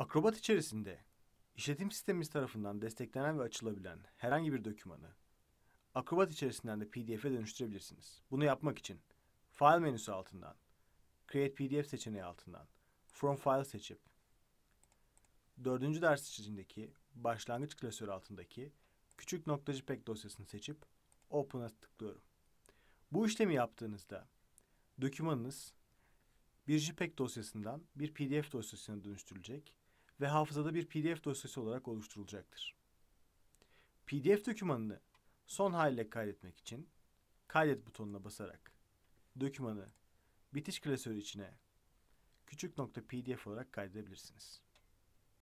Akrobat içerisinde işletim sistemimiz tarafından desteklenen ve açılabilen herhangi bir dokümanı Akrobat içerisinden de PDF'e dönüştürebilirsiniz. Bunu yapmak için File menüsü altından Create PDF seçeneği altından From File seçip dördüncü ders içindeki başlangıç klasörü altındaki küçük noktacı jpeg dosyasını seçip Open'a tıklıyorum. Bu işlemi yaptığınızda dokümanınız bir JPEG dosyasından bir PDF dosyasına dönüştürülecek ve hafızada bir PDF dosyası olarak oluşturulacaktır. PDF dokümanını son haliyle kaydetmek için kaydet butonuna basarak dokümanı bitiş klasörü içine küçük nokta pdf olarak kaydedebilirsiniz.